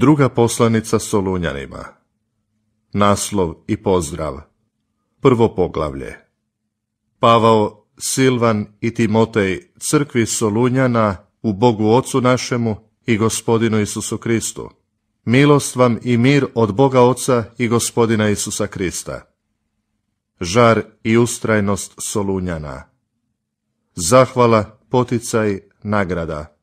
Druga poslanica Solunjanima. Naslov i pozdrav. Prvo poglavlje. Pavao, Silvan i Timotej, crkvi Solunjana, u Bogu Ocu našemu i gospodinu Isusu Kristu. Milost vam i mir od Boga Oca i gospodina Isusa Krista. Žar i ustrajnost Solunjana. Zahvala, poticaj, nagrada.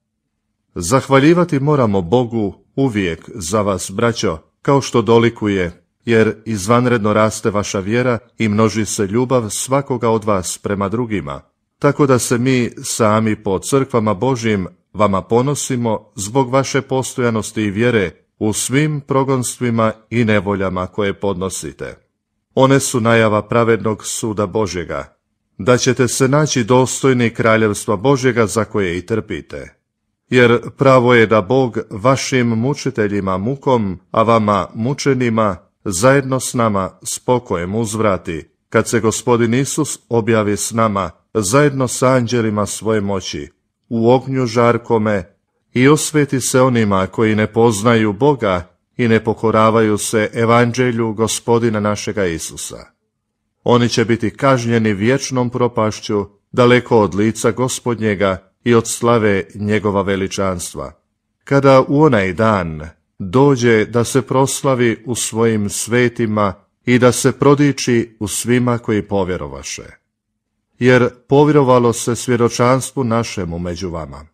Zahvaljivati moramo Bogu uvijek za vas, braćo, kao što dolikuje, jer izvanredno raste vaša vjera i množi se ljubav svakoga od vas prema drugima, tako da se mi sami po crkvama Božjim vama ponosimo zbog vaše postojanosti i vjere u svim progonstvima i nevoljama koje podnosite. One su najava pravednog suda Božjega, da ćete se naći dostojni kraljevstva Božjega za koje i trpite jer pravo je da Bog vašim mučiteljima mukom, a vama mučenima, zajedno s nama spokojem uzvrati, kad se gospodin Isus objavi s nama, zajedno s anđelima svoje moći, u ognju žarkome, i osveti se onima koji ne poznaju Boga i ne pokoravaju se evanđelju gospodina našega Isusa. Oni će biti kažnjeni vječnom propašću, daleko od lica gospodnjega, i od slave njegova veličanstva. Kada u onaj dan dođe da se proslavi u svojim svetima i da se prodiči u svima koji povjerovaše. Jer povjerovalo se svjedočanstvu našemu među vama.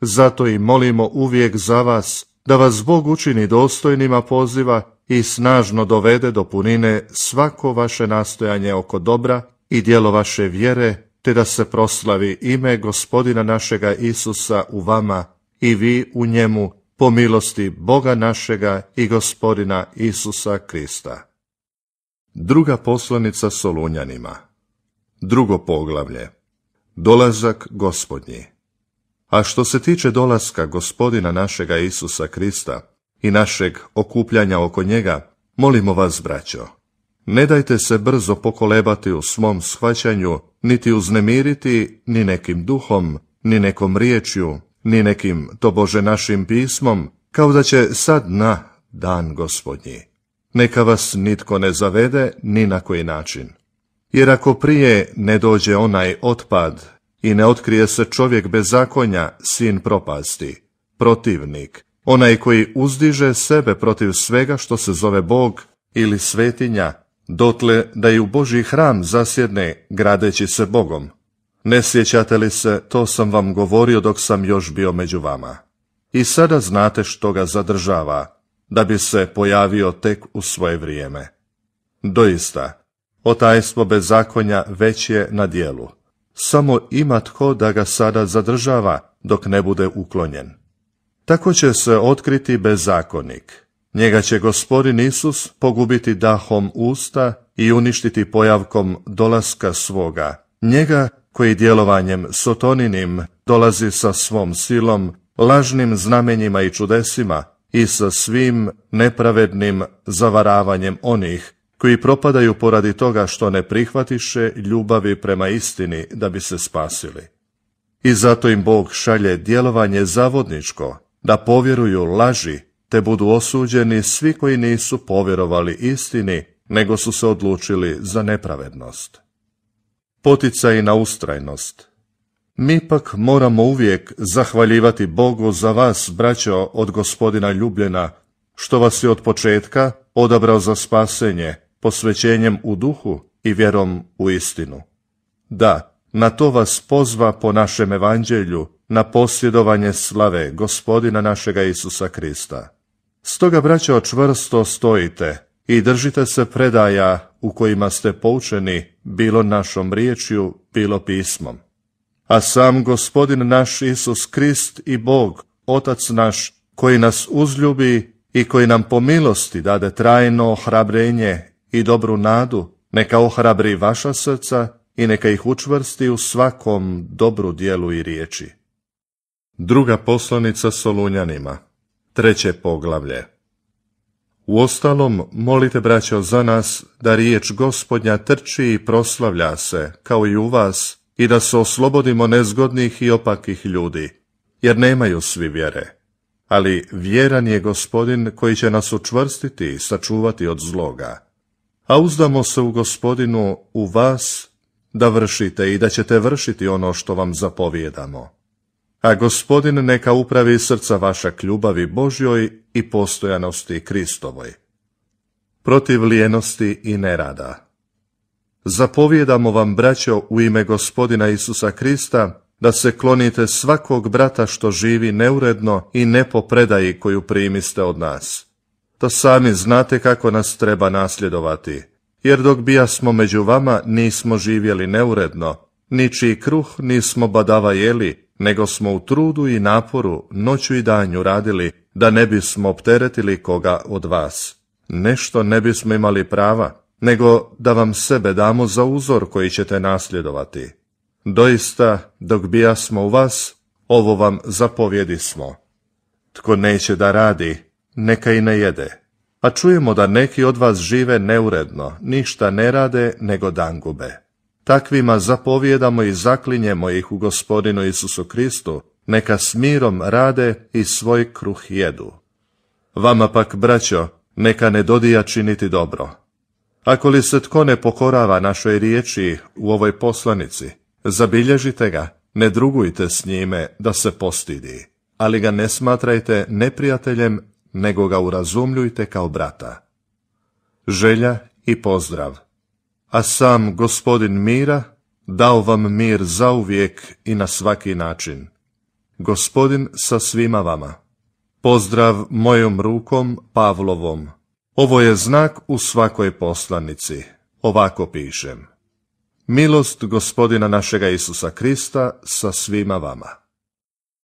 Zato i molimo uvijek za vas da vas Bog učini dostojnima poziva i snažno dovede do punine svako vaše nastojanje oko dobra i dijelo vaše vjere te da se proslavi ime gospodina našega Isusa u vama i vi u njemu po milosti Boga našega i gospodina Isusa Krista. Druga poslanica Solunjanima Drugo poglavlje Dolazak gospodnji A što se tiče dolaska gospodina našega Isusa Krista i našeg okupljanja oko njega, molimo vas, braćo, ne dajte se brzo pokolebati u svom shvaćanju, niti uznemiriti ni nekim duhom, ni nekom riječju, ni nekim tobože našim pismom, kao da će sad na dan gospodnji. Neka vas nitko ne zavede ni na koji način. Jer ako prije ne dođe onaj otpad i ne otkrije se čovjek bez zakonja sin propasti, protivnik, onaj koji uzdiže sebe protiv svega što se zove Bog ili svetinja, dotle da i u Boži hram zasjedne gradeći se Bogom. Ne sjećate li se, to sam vam govorio dok sam još bio među vama. I sada znate što ga zadržava, da bi se pojavio tek u svoje vrijeme. Doista, otajstvo bezakonja već je na dijelu. Samo ima tko da ga sada zadržava dok ne bude uklonjen. Tako će se otkriti bezakonik, Njega će gospodin Isus pogubiti dahom usta i uništiti pojavkom dolaska svoga. Njega koji djelovanjem sotoninim dolazi sa svom silom, lažnim znamenjima i čudesima i sa svim nepravednim zavaravanjem onih koji propadaju poradi toga što ne prihvatiše ljubavi prema istini da bi se spasili. I zato im Bog šalje djelovanje zavodničko, da povjeruju laži te budu osuđeni svi koji nisu povjerovali istini, nego su se odlučili za nepravednost. Poticaj na ustrajnost Mi pak moramo uvijek zahvaljivati Bogu za vas, braćo, od gospodina Ljubljena, što vas je od početka odabrao za spasenje, posvećenjem u duhu i vjerom u istinu. Da, na to vas pozva po našem evanđelju na posjedovanje slave gospodina našega Isusa Krista. Stoga, braćo, čvrsto stojite i držite se predaja u kojima ste poučeni bilo našom riječju, bilo pismom. A sam gospodin naš Isus Krist i Bog, Otac naš, koji nas uzljubi i koji nam po milosti dade trajno ohrabrenje i dobru nadu, neka ohrabri vaša srca i neka ih učvrsti u svakom dobru dijelu i riječi. Druga poslanica Solunjanima Treće poglavlje Uostalom, molite, braćo, za nas da riječ gospodnja trči i proslavlja se, kao i u vas, i da se oslobodimo nezgodnih i opakih ljudi, jer nemaju svi vjere. Ali vjeran je gospodin koji će nas učvrstiti i sačuvati od zloga. A uzdamo se u gospodinu, u vas, da vršite i da ćete vršiti ono što vam zapovjedamo a gospodin neka upravi srca vaša k ljubavi Božjoj i postojanosti Kristovoj. Protiv lijenosti i nerada. Zapovjedamo vam, braćo, u ime gospodina Isusa Krista, da se klonite svakog brata što živi neuredno i ne po predaji koju primiste od nas. To sami znate kako nas treba nasljedovati, jer dok bija smo među vama nismo živjeli neuredno, ničiji kruh nismo badava jeli, nego smo u trudu i naporu noću i danju radili da ne bismo opteretili koga od vas. Nešto ne bismo imali prava, nego da vam sebe damo za uzor koji ćete nasljedovati. Doista, dok smo u vas, ovo vam smo. Tko neće da radi, neka i ne jede. A čujemo da neki od vas žive neuredno, ništa ne rade nego dangube. Takvima zapovijedamo i zaklinjemo ih u gospodinu Isusu Kristu, neka s mirom rade i svoj kruh jedu. Vama pak, braćo, neka ne dodija činiti dobro. Ako li se tko ne pokorava našoj riječi u ovoj poslanici, zabilježite ga, ne drugujte s njime da se postidi, ali ga ne smatrajte neprijateljem, nego ga urazumljujte kao brata. Želja i pozdrav a sam gospodin mira dao vam mir za uvijek i na svaki način. Gospodin sa svima vama. Pozdrav mojom rukom Pavlovom. Ovo je znak u svakoj poslanici. Ovako pišem. Milost gospodina našega Isusa Krista sa svima vama.